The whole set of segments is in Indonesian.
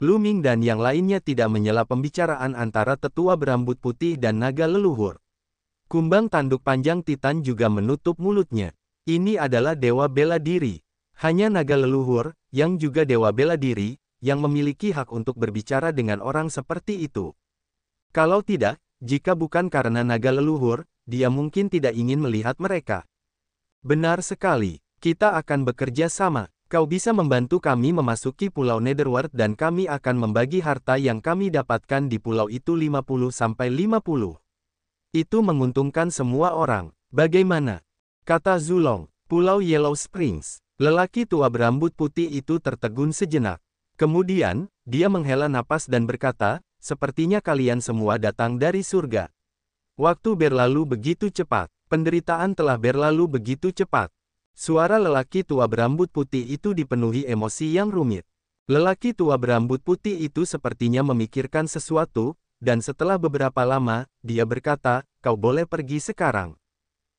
Blooming dan yang lainnya tidak menyela pembicaraan antara tetua berambut putih dan naga leluhur. Kumbang tanduk panjang Titan juga menutup mulutnya. Ini adalah dewa bela diri. Hanya naga leluhur, yang juga dewa bela diri, yang memiliki hak untuk berbicara dengan orang seperti itu. Kalau tidak, jika bukan karena naga leluhur, dia mungkin tidak ingin melihat mereka. Benar sekali, kita akan bekerja sama. Kau bisa membantu kami memasuki Pulau Netherworld dan kami akan membagi harta yang kami dapatkan di pulau itu 50-50. Itu menguntungkan semua orang. Bagaimana? Kata Zulong, Pulau Yellow Springs. Lelaki tua berambut putih itu tertegun sejenak. Kemudian, dia menghela napas dan berkata, sepertinya kalian semua datang dari surga. Waktu berlalu begitu cepat, penderitaan telah berlalu begitu cepat. Suara lelaki tua berambut putih itu dipenuhi emosi yang rumit. Lelaki tua berambut putih itu sepertinya memikirkan sesuatu, dan setelah beberapa lama, dia berkata, kau boleh pergi sekarang.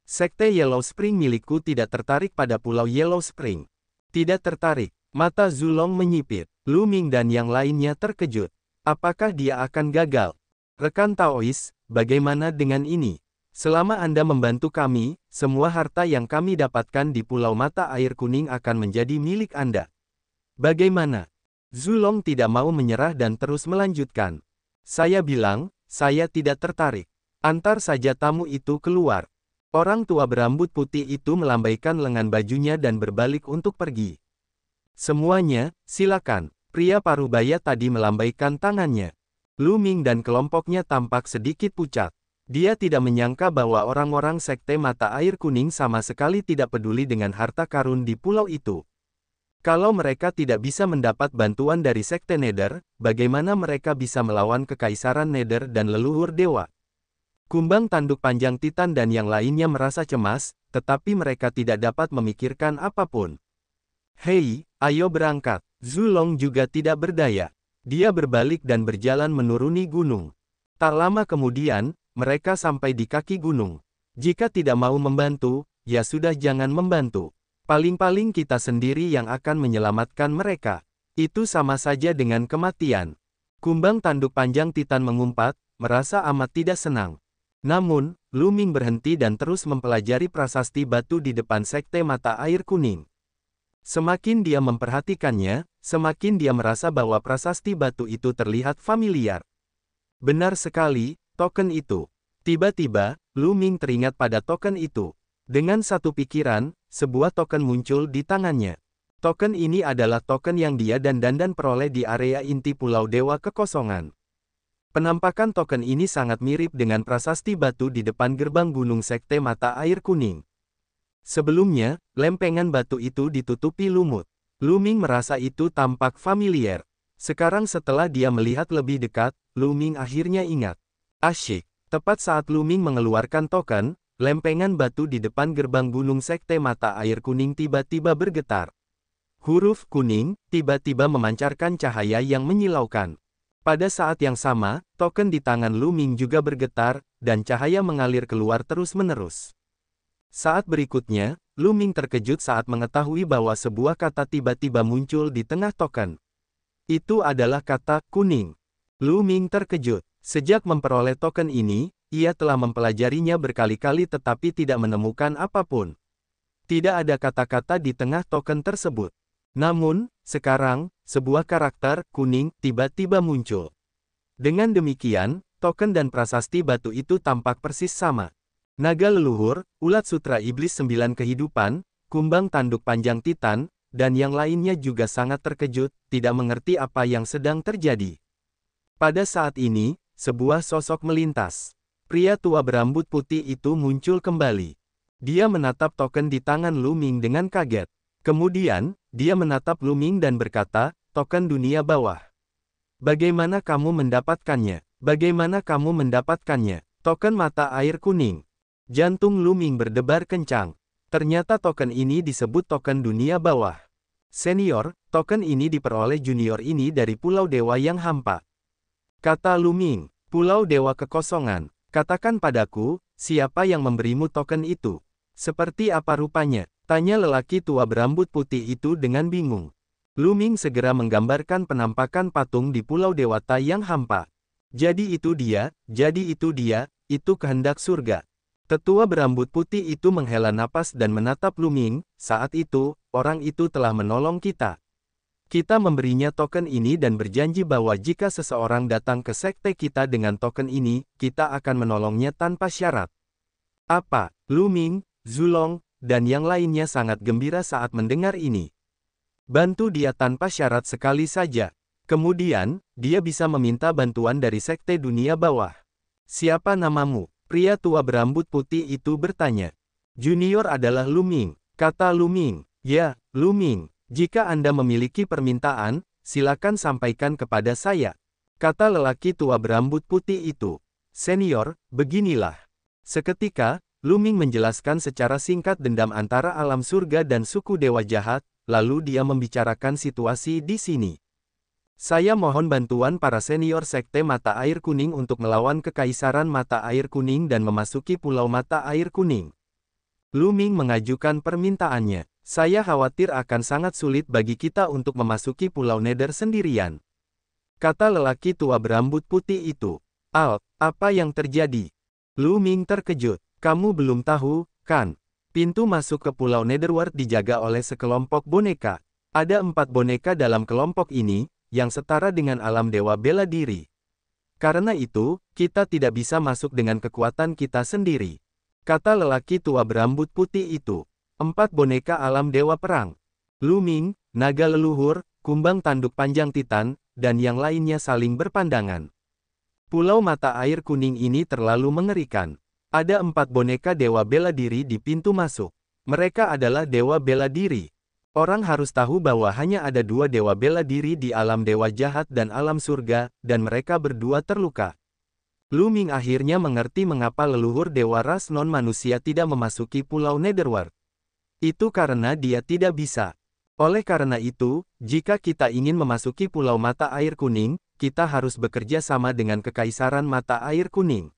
Sekte Yellow Spring milikku tidak tertarik pada pulau Yellow Spring. Tidak tertarik. Mata Zulong menyipit. Lu Ming dan yang lainnya terkejut. Apakah dia akan gagal? Rekan Taois, bagaimana dengan ini? Selama Anda membantu kami, semua harta yang kami dapatkan di Pulau Mata Air Kuning akan menjadi milik Anda. Bagaimana? Zulong tidak mau menyerah dan terus melanjutkan. Saya bilang, saya tidak tertarik. Antar saja tamu itu keluar. Orang tua berambut putih itu melambaikan lengan bajunya dan berbalik untuk pergi. Semuanya, silakan. Pria parubaya tadi melambaikan tangannya. Luming dan kelompoknya tampak sedikit pucat. Dia tidak menyangka bahwa orang-orang sekte mata air kuning sama sekali tidak peduli dengan harta karun di pulau itu. Kalau mereka tidak bisa mendapat bantuan dari sekte Neder, bagaimana mereka bisa melawan kekaisaran Neder dan leluhur dewa? Kumbang tanduk panjang Titan dan yang lainnya merasa cemas, tetapi mereka tidak dapat memikirkan apapun. Hei, ayo berangkat. Zulong juga tidak berdaya. Dia berbalik dan berjalan menuruni gunung. Tak lama kemudian, mereka sampai di kaki gunung. Jika tidak mau membantu, ya sudah jangan membantu. Paling-paling kita sendiri yang akan menyelamatkan mereka. Itu sama saja dengan kematian. Kumbang tanduk panjang Titan mengumpat, merasa amat tidak senang. Namun, Luming berhenti dan terus mempelajari prasasti batu di depan sekte mata air kuning. Semakin dia memperhatikannya, semakin dia merasa bahwa prasasti batu itu terlihat familiar. Benar sekali, Token itu. Tiba-tiba, Lu Ming teringat pada token itu. Dengan satu pikiran, sebuah token muncul di tangannya. Token ini adalah token yang dia dan Dandan peroleh di area inti Pulau Dewa Kekosongan. Penampakan token ini sangat mirip dengan prasasti batu di depan gerbang Gunung Sekte Mata Air Kuning. Sebelumnya, lempengan batu itu ditutupi lumut. Lu Ming merasa itu tampak familiar. Sekarang setelah dia melihat lebih dekat, Lu Ming akhirnya ingat. Asyik. Tepat saat Luming mengeluarkan token, lempengan batu di depan gerbang gunung sekte mata air kuning tiba-tiba bergetar. Huruf kuning tiba-tiba memancarkan cahaya yang menyilaukan. Pada saat yang sama, token di tangan Luming juga bergetar, dan cahaya mengalir keluar terus-menerus. Saat berikutnya, Luming terkejut saat mengetahui bahwa sebuah kata tiba-tiba muncul di tengah token. Itu adalah kata kuning. Luming terkejut. Sejak memperoleh token ini, ia telah mempelajarinya berkali-kali tetapi tidak menemukan apapun. Tidak ada kata-kata di tengah token tersebut. Namun, sekarang, sebuah karakter kuning tiba-tiba muncul. Dengan demikian, token dan prasasti batu itu tampak persis sama. Naga leluhur, ulat sutra iblis sembilan kehidupan, kumbang tanduk panjang titan, dan yang lainnya juga sangat terkejut, tidak mengerti apa yang sedang terjadi. Pada saat ini, sebuah sosok melintas. Pria tua berambut putih itu muncul kembali. Dia menatap token di tangan Lu Ming dengan kaget. Kemudian, dia menatap Lu Ming dan berkata, token dunia bawah. Bagaimana kamu mendapatkannya? Bagaimana kamu mendapatkannya? Token mata air kuning. Jantung Lu Ming berdebar kencang. Ternyata token ini disebut token dunia bawah. Senior, token ini diperoleh junior ini dari Pulau Dewa yang hampa. Kata Luming. Pulau Dewa Kekosongan, katakan padaku, siapa yang memberimu token itu? Seperti apa rupanya? Tanya lelaki tua berambut putih itu dengan bingung. Luming segera menggambarkan penampakan patung di Pulau Dewata yang hampa. Jadi itu dia, jadi itu dia, itu kehendak surga. Tetua berambut putih itu menghela napas dan menatap Luming, saat itu, orang itu telah menolong kita. Kita memberinya token ini dan berjanji bahwa jika seseorang datang ke sekte kita dengan token ini, kita akan menolongnya tanpa syarat. Apa, Luming, Zulong, dan yang lainnya sangat gembira saat mendengar ini. Bantu dia tanpa syarat sekali saja. Kemudian, dia bisa meminta bantuan dari sekte dunia bawah. Siapa namamu? Pria tua berambut putih itu bertanya. Junior adalah Luming, kata Luming. Ya, Luming, jika Anda memiliki permintaan, silakan sampaikan kepada saya. Kata lelaki tua berambut putih itu. Senior, beginilah. Seketika, Luming menjelaskan secara singkat dendam antara alam surga dan suku dewa jahat, lalu dia membicarakan situasi di sini. Saya mohon bantuan para senior sekte mata air kuning untuk melawan kekaisaran mata air kuning dan memasuki pulau mata air kuning. Luming mengajukan permintaannya. Saya khawatir akan sangat sulit bagi kita untuk memasuki Pulau Neder sendirian. Kata lelaki tua berambut putih itu. Al, apa yang terjadi? Lu Ming terkejut. Kamu belum tahu, kan? Pintu masuk ke Pulau Netherworld dijaga oleh sekelompok boneka. Ada empat boneka dalam kelompok ini, yang setara dengan alam dewa bela diri. Karena itu, kita tidak bisa masuk dengan kekuatan kita sendiri. Kata lelaki tua berambut putih itu. Empat boneka alam dewa perang. Luming, naga leluhur, kumbang tanduk panjang titan, dan yang lainnya saling berpandangan. Pulau mata air kuning ini terlalu mengerikan. Ada empat boneka dewa bela diri di pintu masuk. Mereka adalah dewa bela diri. Orang harus tahu bahwa hanya ada dua dewa bela diri di alam dewa jahat dan alam surga, dan mereka berdua terluka. Luming akhirnya mengerti mengapa leluhur dewa ras non-manusia tidak memasuki pulau Netherworld. Itu karena dia tidak bisa. Oleh karena itu, jika kita ingin memasuki Pulau Mata Air Kuning, kita harus bekerja sama dengan Kekaisaran Mata Air Kuning.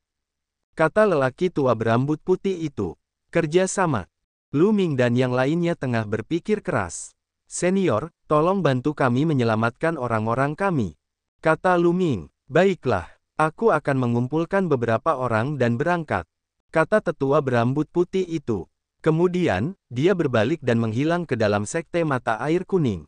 Kata lelaki tua berambut putih itu. Kerja sama. Lu Ming dan yang lainnya tengah berpikir keras. Senior, tolong bantu kami menyelamatkan orang-orang kami. Kata Lu Ming. Baiklah, aku akan mengumpulkan beberapa orang dan berangkat. Kata tetua berambut putih itu. Kemudian, dia berbalik dan menghilang ke dalam sekte mata air kuning.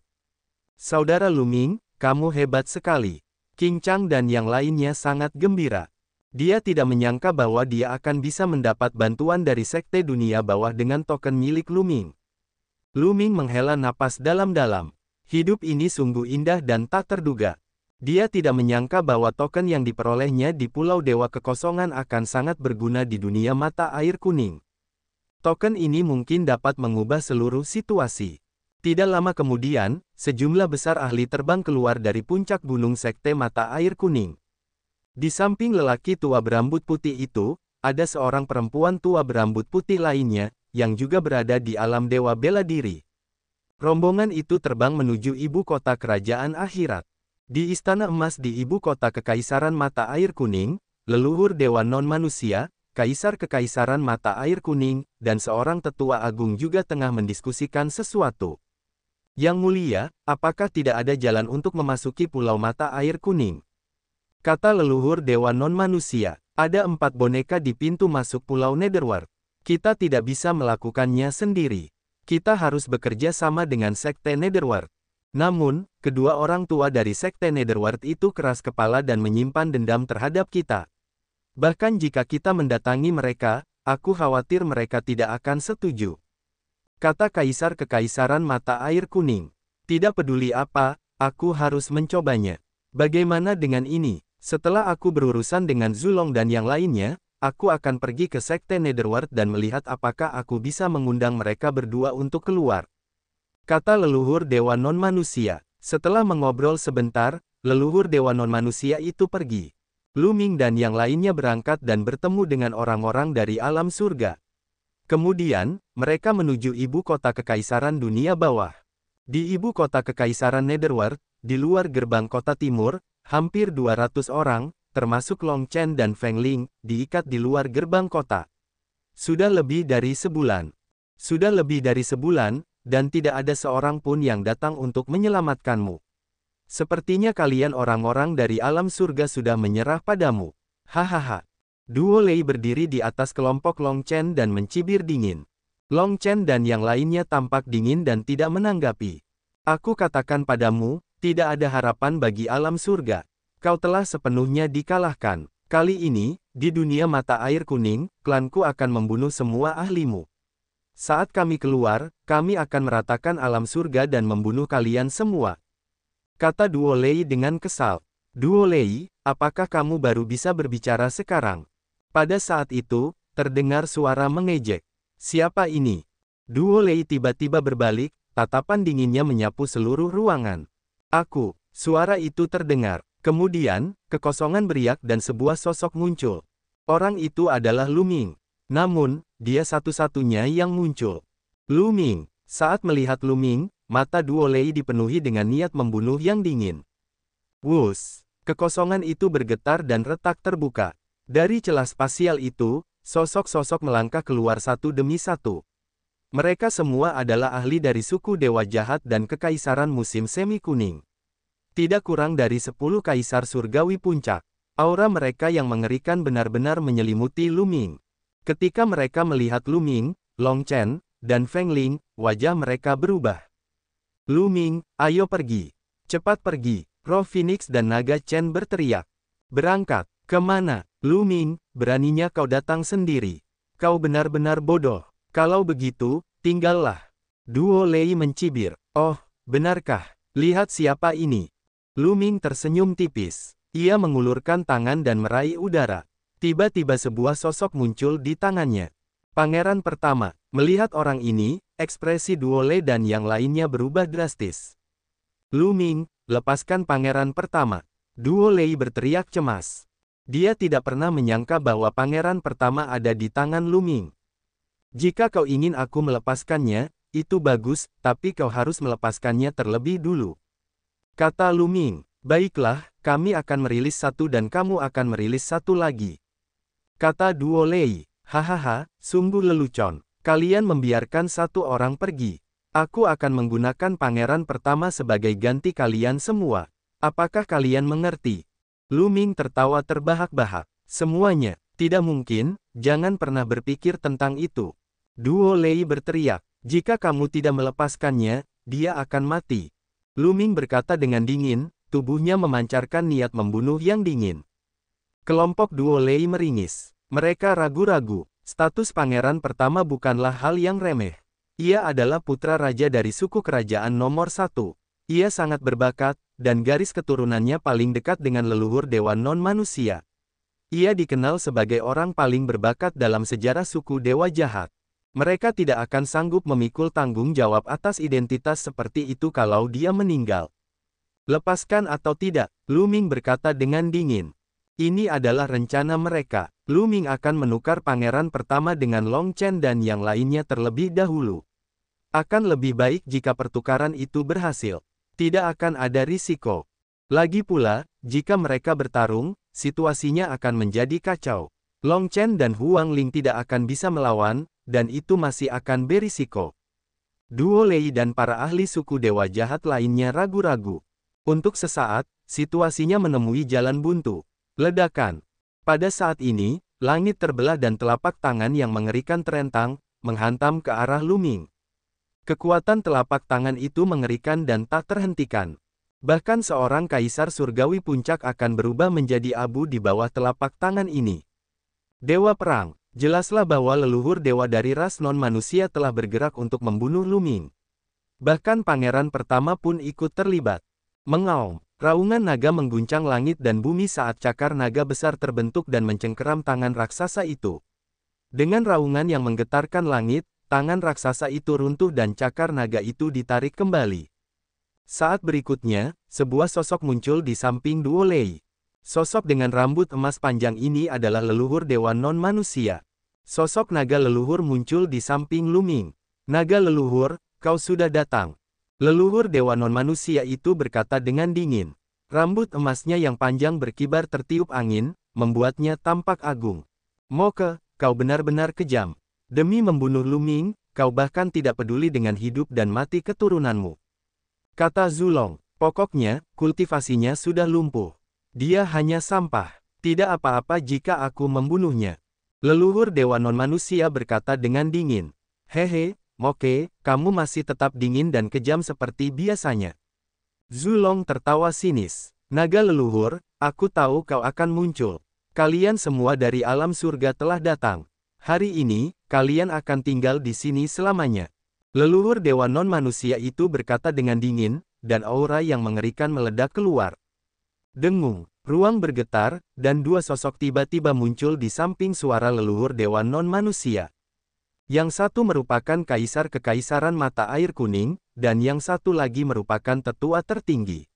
Saudara Luming, kamu hebat sekali. King Chang dan yang lainnya sangat gembira. Dia tidak menyangka bahwa dia akan bisa mendapat bantuan dari sekte dunia bawah dengan token milik Luming. Luming menghela napas dalam-dalam. Hidup ini sungguh indah dan tak terduga. Dia tidak menyangka bahwa token yang diperolehnya di Pulau Dewa Kekosongan akan sangat berguna di dunia mata air kuning. Token ini mungkin dapat mengubah seluruh situasi. Tidak lama kemudian, sejumlah besar ahli terbang keluar dari puncak gunung sekte mata air kuning. Di samping lelaki tua berambut putih itu, ada seorang perempuan tua berambut putih lainnya, yang juga berada di alam dewa bela diri. Rombongan itu terbang menuju ibu kota kerajaan akhirat. Di istana emas di ibu kota kekaisaran mata air kuning, leluhur dewa non-manusia, kaisar kekaisaran mata air kuning, dan seorang tetua agung juga tengah mendiskusikan sesuatu. Yang mulia, apakah tidak ada jalan untuk memasuki pulau mata air kuning? Kata leluhur dewa non-manusia, ada empat boneka di pintu masuk pulau Netherworld. Kita tidak bisa melakukannya sendiri. Kita harus bekerja sama dengan sekte Netherworld. Namun, kedua orang tua dari sekte Netherworld itu keras kepala dan menyimpan dendam terhadap kita. Bahkan jika kita mendatangi mereka, aku khawatir mereka tidak akan setuju. Kata kaisar kekaisaran mata air kuning. Tidak peduli apa, aku harus mencobanya. Bagaimana dengan ini? Setelah aku berurusan dengan Zulong dan yang lainnya, aku akan pergi ke Sekte Netherworld dan melihat apakah aku bisa mengundang mereka berdua untuk keluar. Kata leluhur Dewa Non-Manusia. Setelah mengobrol sebentar, leluhur Dewa Non-Manusia itu pergi. Luming dan yang lainnya berangkat dan bertemu dengan orang-orang dari alam surga. Kemudian, mereka menuju ibu kota kekaisaran dunia bawah. Di ibu kota kekaisaran Netherworld, di luar gerbang kota timur, hampir 200 orang, termasuk Long Chen dan Feng Ling, diikat di luar gerbang kota. Sudah lebih dari sebulan. Sudah lebih dari sebulan, dan tidak ada seorang pun yang datang untuk menyelamatkanmu. Sepertinya kalian orang-orang dari alam surga sudah menyerah padamu. Hahaha. Duo Lei berdiri di atas kelompok Long Chen dan mencibir dingin. Long Chen dan yang lainnya tampak dingin dan tidak menanggapi. Aku katakan padamu, tidak ada harapan bagi alam surga. Kau telah sepenuhnya dikalahkan. Kali ini, di dunia mata air kuning, klanku akan membunuh semua ahlimu. Saat kami keluar, kami akan meratakan alam surga dan membunuh kalian semua. Kata Duo Lei dengan kesal. Duo Lei, apakah kamu baru bisa berbicara sekarang? Pada saat itu, terdengar suara mengejek. Siapa ini? Duo Lei tiba-tiba berbalik, tatapan dinginnya menyapu seluruh ruangan. Aku, suara itu terdengar. Kemudian, kekosongan beriak dan sebuah sosok muncul. Orang itu adalah Luming. Namun, dia satu-satunya yang muncul. Luming, saat melihat Luming, mata Duo Lei dipenuhi dengan niat membunuh yang dingin. Wus! Kekosongan itu bergetar dan retak terbuka. Dari celah spasial itu, sosok-sosok melangkah keluar satu demi satu. Mereka semua adalah ahli dari suku Dewa Jahat dan Kekaisaran Musim Semi Kuning. Tidak kurang dari sepuluh kaisar surgawi puncak. Aura mereka yang mengerikan benar-benar menyelimuti Luming. Ketika mereka melihat Luming, Long Chen, dan Feng Ling, wajah mereka berubah. Lu Ming, ayo pergi. Cepat pergi, roh Phoenix dan naga Chen berteriak. Berangkat, kemana? Lu Ming, beraninya kau datang sendiri. Kau benar-benar bodoh. Kalau begitu, tinggallah. Duo Lei mencibir. Oh, benarkah? Lihat siapa ini. Lu Ming tersenyum tipis. Ia mengulurkan tangan dan meraih udara. Tiba-tiba sebuah sosok muncul di tangannya. Pangeran pertama, melihat orang ini, Ekspresi Duole dan yang lainnya berubah drastis. Luming, lepaskan pangeran pertama. Lei berteriak cemas. Dia tidak pernah menyangka bahwa pangeran pertama ada di tangan Luming. Jika kau ingin aku melepaskannya, itu bagus, tapi kau harus melepaskannya terlebih dulu. Kata Luming, baiklah, kami akan merilis satu dan kamu akan merilis satu lagi. Kata Duolei, hahaha, sungguh lelucon. Kalian membiarkan satu orang pergi. Aku akan menggunakan pangeran pertama sebagai ganti kalian semua. Apakah kalian mengerti? Luming tertawa terbahak-bahak. Semuanya, tidak mungkin, jangan pernah berpikir tentang itu. Duo Lei berteriak, jika kamu tidak melepaskannya, dia akan mati. Luming berkata dengan dingin, tubuhnya memancarkan niat membunuh yang dingin. Kelompok Duo Lei meringis. Mereka ragu-ragu. Status pangeran pertama bukanlah hal yang remeh. Ia adalah putra raja dari suku kerajaan nomor satu. Ia sangat berbakat, dan garis keturunannya paling dekat dengan leluhur dewa non-manusia. Ia dikenal sebagai orang paling berbakat dalam sejarah suku dewa jahat. Mereka tidak akan sanggup memikul tanggung jawab atas identitas seperti itu kalau dia meninggal. Lepaskan atau tidak, Luming berkata dengan dingin. Ini adalah rencana mereka. Lu Ming akan menukar pangeran pertama dengan Long Chen dan yang lainnya terlebih dahulu. Akan lebih baik jika pertukaran itu berhasil. Tidak akan ada risiko. Lagi pula, jika mereka bertarung, situasinya akan menjadi kacau. Long Chen dan Huang Ling tidak akan bisa melawan, dan itu masih akan berisiko. Duo Lei dan para ahli suku dewa jahat lainnya ragu-ragu. Untuk sesaat, situasinya menemui jalan buntu. Ledakan. Pada saat ini, langit terbelah dan telapak tangan yang mengerikan terentang, menghantam ke arah Luming. Kekuatan telapak tangan itu mengerikan dan tak terhentikan. Bahkan seorang kaisar surgawi puncak akan berubah menjadi abu di bawah telapak tangan ini. Dewa Perang, jelaslah bahwa leluhur dewa dari ras non-manusia telah bergerak untuk membunuh Luming. Bahkan pangeran pertama pun ikut terlibat. Mengaum, raungan naga mengguncang langit dan bumi saat cakar naga besar terbentuk dan mencengkeram tangan raksasa itu. Dengan raungan yang menggetarkan langit, tangan raksasa itu runtuh dan cakar naga itu ditarik kembali. Saat berikutnya, sebuah sosok muncul di samping Duo Lei. Sosok dengan rambut emas panjang ini adalah leluhur dewa non-manusia. Sosok naga leluhur muncul di samping Luming. Naga leluhur, kau sudah datang. Leluhur dewa non-manusia itu berkata dengan dingin. Rambut emasnya yang panjang berkibar tertiup angin, membuatnya tampak agung. Moke, kau benar-benar kejam. Demi membunuh Luming, kau bahkan tidak peduli dengan hidup dan mati keturunanmu. Kata Zulong, pokoknya, kultivasinya sudah lumpuh. Dia hanya sampah. Tidak apa-apa jika aku membunuhnya. Leluhur Dewa Non-Manusia berkata dengan dingin. Hehe, Moke, kamu masih tetap dingin dan kejam seperti biasanya. Zulong tertawa sinis. Naga leluhur, aku tahu kau akan muncul. Kalian semua dari alam surga telah datang. Hari ini, kalian akan tinggal di sini selamanya. Leluhur dewa non-manusia itu berkata dengan dingin, dan aura yang mengerikan meledak keluar. Dengung, ruang bergetar, dan dua sosok tiba-tiba muncul di samping suara leluhur dewa non-manusia. Yang satu merupakan kaisar kekaisaran mata air kuning, dan yang satu lagi merupakan tetua tertinggi.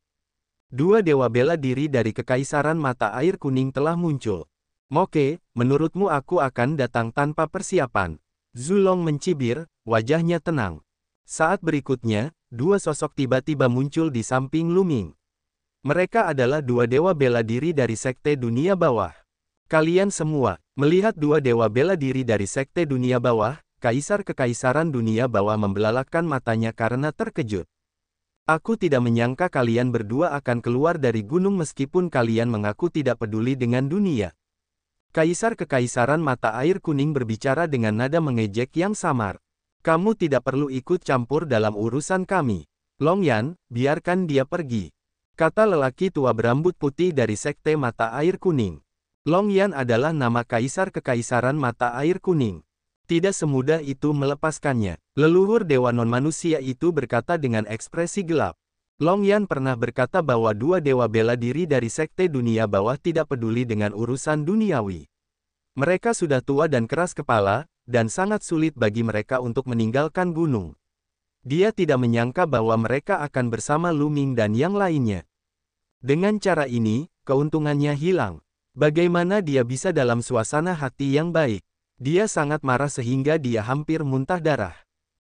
Dua dewa bela diri dari kekaisaran mata air kuning telah muncul. Moke, menurutmu aku akan datang tanpa persiapan. Zulong mencibir, wajahnya tenang. Saat berikutnya, dua sosok tiba-tiba muncul di samping Luming. Mereka adalah dua dewa bela diri dari sekte dunia bawah. Kalian semua, melihat dua dewa bela diri dari sekte dunia bawah, kaisar kekaisaran dunia bawah membelalakkan matanya karena terkejut. Aku tidak menyangka kalian berdua akan keluar dari gunung meskipun kalian mengaku tidak peduli dengan dunia. Kaisar kekaisaran mata air kuning berbicara dengan nada mengejek yang samar. Kamu tidak perlu ikut campur dalam urusan kami. Long Yan, biarkan dia pergi. Kata lelaki tua berambut putih dari sekte mata air kuning. Longyan adalah nama kaisar kekaisaran mata air kuning. Tidak semudah itu melepaskannya. Leluhur dewa non-manusia itu berkata dengan ekspresi gelap. Longyan pernah berkata bahwa dua dewa bela diri dari sekte dunia bawah tidak peduli dengan urusan duniawi. Mereka sudah tua dan keras kepala, dan sangat sulit bagi mereka untuk meninggalkan gunung. Dia tidak menyangka bahwa mereka akan bersama Luming dan yang lainnya. Dengan cara ini, keuntungannya hilang. Bagaimana dia bisa dalam suasana hati yang baik? Dia sangat marah sehingga dia hampir muntah darah.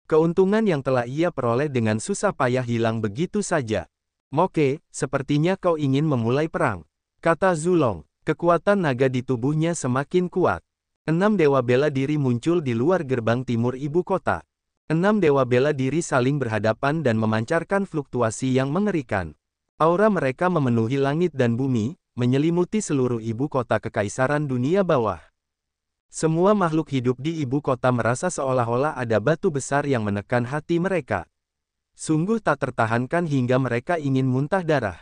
Keuntungan yang telah ia peroleh dengan susah payah hilang begitu saja. Moke, sepertinya kau ingin memulai perang. Kata Zulong, kekuatan naga di tubuhnya semakin kuat. Enam dewa bela diri muncul di luar gerbang timur ibu kota. Enam dewa bela diri saling berhadapan dan memancarkan fluktuasi yang mengerikan. Aura mereka memenuhi langit dan bumi, menyelimuti seluruh ibu kota kekaisaran dunia bawah. Semua makhluk hidup di ibu kota merasa seolah-olah ada batu besar yang menekan hati mereka. Sungguh tak tertahankan hingga mereka ingin muntah darah.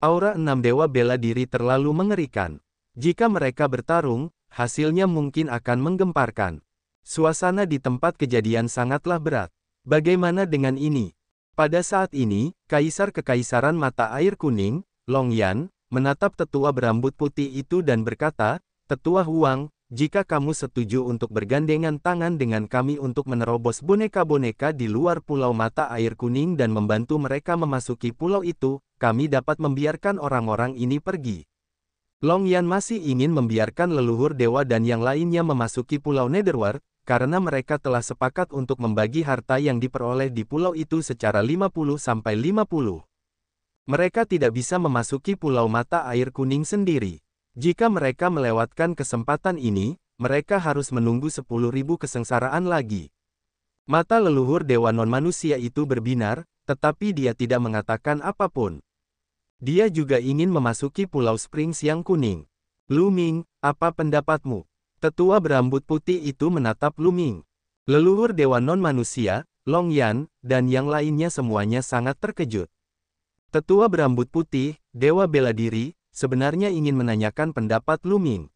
Aura enam dewa bela diri terlalu mengerikan. Jika mereka bertarung, hasilnya mungkin akan menggemparkan. Suasana di tempat kejadian sangatlah berat. Bagaimana dengan ini? Pada saat ini, Kaisar Kekaisaran Mata Air Kuning, Longyan, menatap tetua berambut putih itu dan berkata, Tetua Huang, jika kamu setuju untuk bergandengan tangan dengan kami untuk menerobos boneka-boneka di luar pulau mata air kuning dan membantu mereka memasuki pulau itu, kami dapat membiarkan orang-orang ini pergi. Long Yan masih ingin membiarkan leluhur dewa dan yang lainnya memasuki pulau Netherworld, karena mereka telah sepakat untuk membagi harta yang diperoleh di pulau itu secara 50-50. Mereka tidak bisa memasuki Pulau Mata Air Kuning sendiri. Jika mereka melewatkan kesempatan ini, mereka harus menunggu 10.000 kesengsaraan lagi. Mata leluhur dewa non-manusia itu berbinar, tetapi dia tidak mengatakan apapun. Dia juga ingin memasuki Pulau Springs yang kuning. Lu apa pendapatmu? Tetua berambut putih itu menatap Lu Leluhur dewa non-manusia, Long Yan, dan yang lainnya semuanya sangat terkejut. Tetua berambut putih, Dewa Bela Diri, sebenarnya ingin menanyakan pendapat Luming.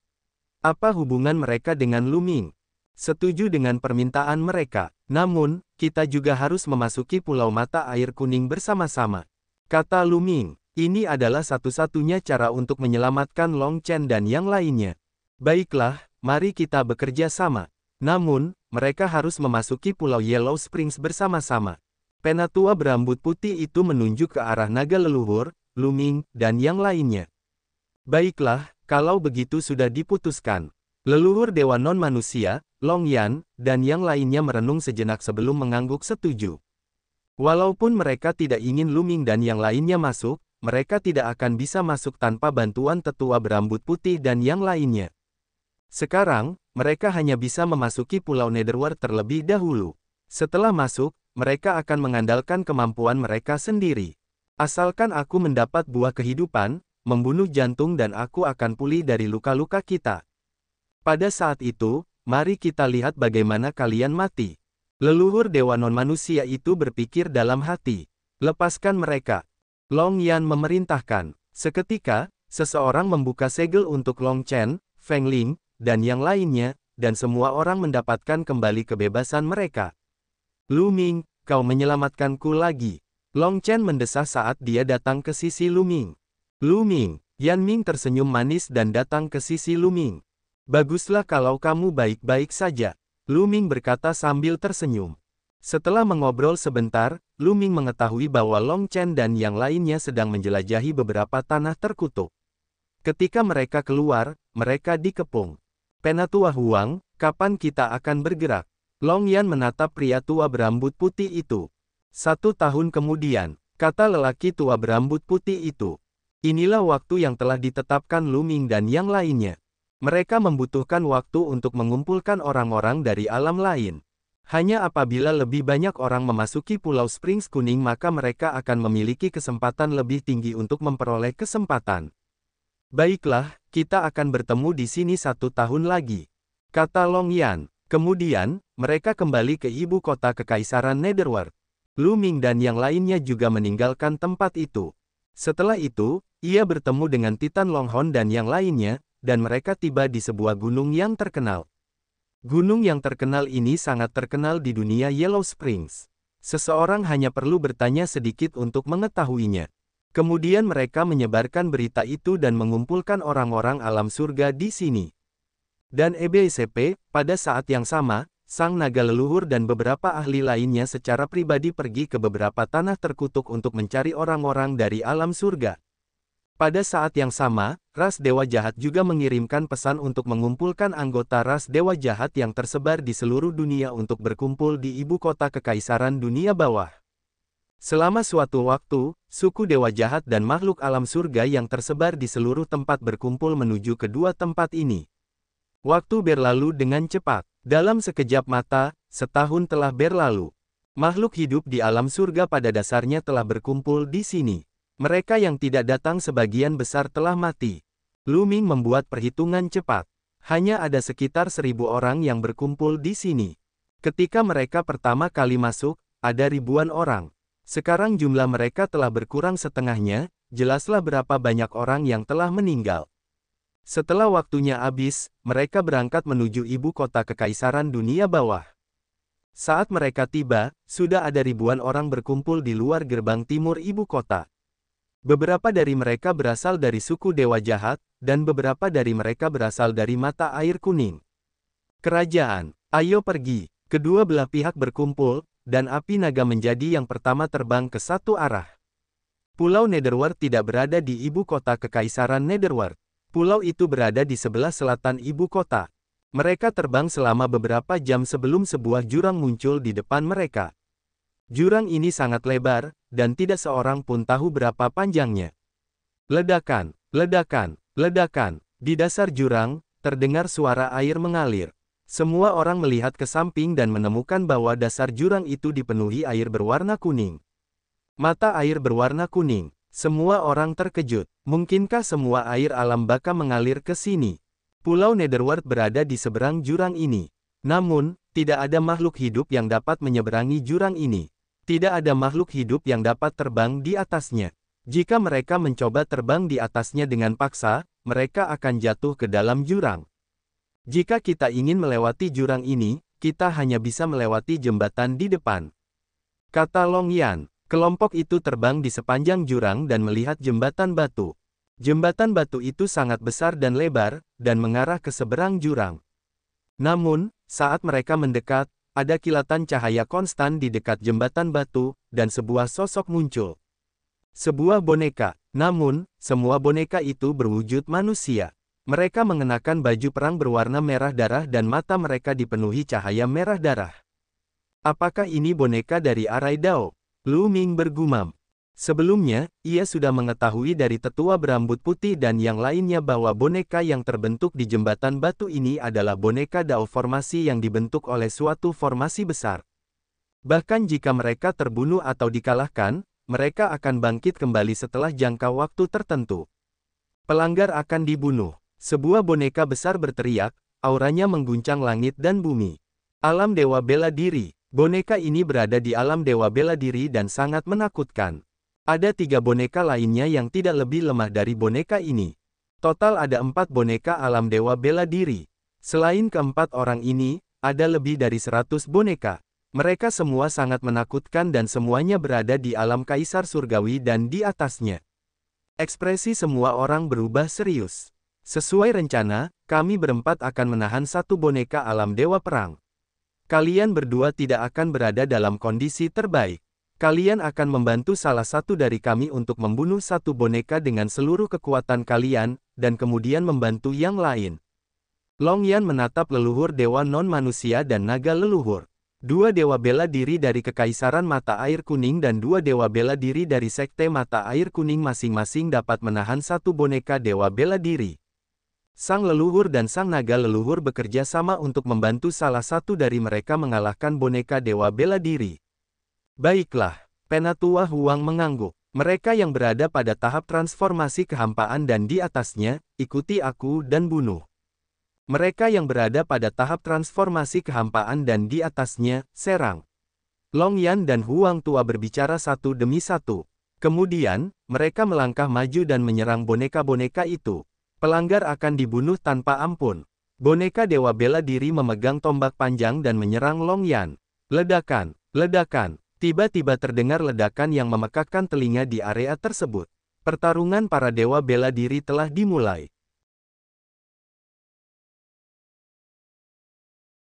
Apa hubungan mereka dengan Luming? Setuju dengan permintaan mereka, namun, kita juga harus memasuki Pulau Mata Air Kuning bersama-sama. Kata Luming, ini adalah satu-satunya cara untuk menyelamatkan Long Chen dan yang lainnya. Baiklah, mari kita bekerja sama. Namun, mereka harus memasuki Pulau Yellow Springs bersama-sama. Penatua berambut putih itu menunjuk ke arah naga leluhur, Luming, dan yang lainnya. Baiklah, kalau begitu sudah diputuskan. Leluhur Dewa Non-Manusia, Long Yan, dan yang lainnya merenung sejenak sebelum mengangguk setuju. Walaupun mereka tidak ingin Luming dan yang lainnya masuk, mereka tidak akan bisa masuk tanpa bantuan tetua berambut putih dan yang lainnya. Sekarang, mereka hanya bisa memasuki Pulau Netherworld terlebih dahulu. Setelah masuk, mereka akan mengandalkan kemampuan mereka sendiri. Asalkan aku mendapat buah kehidupan, membunuh jantung dan aku akan pulih dari luka-luka kita. Pada saat itu, mari kita lihat bagaimana kalian mati. Leluhur Dewa Non-Manusia itu berpikir dalam hati. Lepaskan mereka. Long Yan memerintahkan. Seketika, seseorang membuka segel untuk Long Chen, Feng Ling, dan yang lainnya, dan semua orang mendapatkan kembali kebebasan mereka. Lu Ming, Kau menyelamatkanku lagi. Long Chen mendesah saat dia datang ke sisi Luming. Luming, Yan Ming tersenyum manis dan datang ke sisi Luming. Baguslah kalau kamu baik-baik saja. Luming berkata sambil tersenyum. Setelah mengobrol sebentar, Luming mengetahui bahwa Long Chen dan yang lainnya sedang menjelajahi beberapa tanah terkutuk. Ketika mereka keluar, mereka dikepung. Penatua Huang, kapan kita akan bergerak? Long Yan menatap pria tua berambut putih itu. Satu tahun kemudian, kata lelaki tua berambut putih itu. Inilah waktu yang telah ditetapkan Luming dan yang lainnya. Mereka membutuhkan waktu untuk mengumpulkan orang-orang dari alam lain. Hanya apabila lebih banyak orang memasuki Pulau Springs Kuning maka mereka akan memiliki kesempatan lebih tinggi untuk memperoleh kesempatan. Baiklah, kita akan bertemu di sini satu tahun lagi. Kata Long Yan. Kemudian, mereka kembali ke ibu kota Kekaisaran Netherworld. Lu Ming dan yang lainnya juga meninggalkan tempat itu. Setelah itu, ia bertemu dengan Titan Longhorn dan yang lainnya, dan mereka tiba di sebuah gunung yang terkenal. Gunung yang terkenal ini sangat terkenal di dunia Yellow Springs. Seseorang hanya perlu bertanya sedikit untuk mengetahuinya. Kemudian mereka menyebarkan berita itu dan mengumpulkan orang-orang alam surga di sini dan EBCP. pada saat yang sama, sang naga leluhur dan beberapa ahli lainnya secara pribadi pergi ke beberapa tanah terkutuk untuk mencari orang-orang dari alam surga. Pada saat yang sama, ras dewa jahat juga mengirimkan pesan untuk mengumpulkan anggota ras dewa jahat yang tersebar di seluruh dunia untuk berkumpul di ibu kota kekaisaran dunia bawah. Selama suatu waktu, suku dewa jahat dan makhluk alam surga yang tersebar di seluruh tempat berkumpul menuju kedua tempat ini. Waktu berlalu dengan cepat. Dalam sekejap mata, setahun telah berlalu. Makhluk hidup di alam surga pada dasarnya telah berkumpul di sini. Mereka yang tidak datang sebagian besar telah mati. Luming membuat perhitungan cepat. Hanya ada sekitar seribu orang yang berkumpul di sini. Ketika mereka pertama kali masuk, ada ribuan orang. Sekarang jumlah mereka telah berkurang setengahnya, jelaslah berapa banyak orang yang telah meninggal. Setelah waktunya habis, mereka berangkat menuju ibu kota kekaisaran dunia bawah. Saat mereka tiba, sudah ada ribuan orang berkumpul di luar gerbang timur ibu kota. Beberapa dari mereka berasal dari suku Dewa Jahat, dan beberapa dari mereka berasal dari mata air kuning. Kerajaan, ayo pergi, kedua belah pihak berkumpul, dan api naga menjadi yang pertama terbang ke satu arah. Pulau Netherworld tidak berada di ibu kota kekaisaran Netherworld. Pulau itu berada di sebelah selatan ibu kota. Mereka terbang selama beberapa jam sebelum sebuah jurang muncul di depan mereka. Jurang ini sangat lebar, dan tidak seorang pun tahu berapa panjangnya. Ledakan, ledakan, ledakan, di dasar jurang, terdengar suara air mengalir. Semua orang melihat ke samping dan menemukan bahwa dasar jurang itu dipenuhi air berwarna kuning. Mata air berwarna kuning. Semua orang terkejut. Mungkinkah semua air alam baka mengalir ke sini? Pulau Netherworld berada di seberang jurang ini. Namun, tidak ada makhluk hidup yang dapat menyeberangi jurang ini. Tidak ada makhluk hidup yang dapat terbang di atasnya. Jika mereka mencoba terbang di atasnya dengan paksa, mereka akan jatuh ke dalam jurang. Jika kita ingin melewati jurang ini, kita hanya bisa melewati jembatan di depan. Kata Long Yan, Kelompok itu terbang di sepanjang jurang dan melihat jembatan batu. Jembatan batu itu sangat besar dan lebar, dan mengarah ke seberang jurang. Namun, saat mereka mendekat, ada kilatan cahaya konstan di dekat jembatan batu, dan sebuah sosok muncul. Sebuah boneka, namun, semua boneka itu berwujud manusia. Mereka mengenakan baju perang berwarna merah darah dan mata mereka dipenuhi cahaya merah darah. Apakah ini boneka dari Arai Dao? Lu Ming bergumam. Sebelumnya, ia sudah mengetahui dari tetua berambut putih dan yang lainnya bahwa boneka yang terbentuk di jembatan batu ini adalah boneka dao formasi yang dibentuk oleh suatu formasi besar. Bahkan jika mereka terbunuh atau dikalahkan, mereka akan bangkit kembali setelah jangka waktu tertentu. Pelanggar akan dibunuh. Sebuah boneka besar berteriak, auranya mengguncang langit dan bumi. Alam dewa bela diri. Boneka ini berada di alam dewa bela diri dan sangat menakutkan. Ada tiga boneka lainnya yang tidak lebih lemah dari boneka ini. Total ada empat boneka alam dewa bela diri. Selain keempat orang ini, ada lebih dari seratus boneka. Mereka semua sangat menakutkan dan semuanya berada di alam kaisar surgawi dan di atasnya. Ekspresi semua orang berubah serius. Sesuai rencana, kami berempat akan menahan satu boneka alam dewa perang. Kalian berdua tidak akan berada dalam kondisi terbaik. Kalian akan membantu salah satu dari kami untuk membunuh satu boneka dengan seluruh kekuatan kalian, dan kemudian membantu yang lain. Long Yan menatap leluhur dewa non-manusia dan naga leluhur. Dua dewa bela diri dari Kekaisaran Mata Air Kuning dan dua dewa bela diri dari Sekte Mata Air Kuning masing-masing dapat menahan satu boneka dewa bela diri. Sang leluhur dan sang naga leluhur bekerja sama untuk membantu salah satu dari mereka mengalahkan boneka dewa bela diri. Baiklah, Penatua Huang mengangguk. Mereka yang berada pada tahap transformasi kehampaan dan di atasnya, ikuti aku dan bunuh. Mereka yang berada pada tahap transformasi kehampaan dan di atasnya, serang. Long Yan dan Huang Tua berbicara satu demi satu. Kemudian, mereka melangkah maju dan menyerang boneka-boneka itu. Pelanggar akan dibunuh tanpa ampun. Boneka Dewa Bela Diri memegang tombak panjang dan menyerang Long Yan. Ledakan, ledakan, tiba-tiba terdengar ledakan yang memekakkan telinga di area tersebut. Pertarungan para Dewa Bela Diri telah dimulai.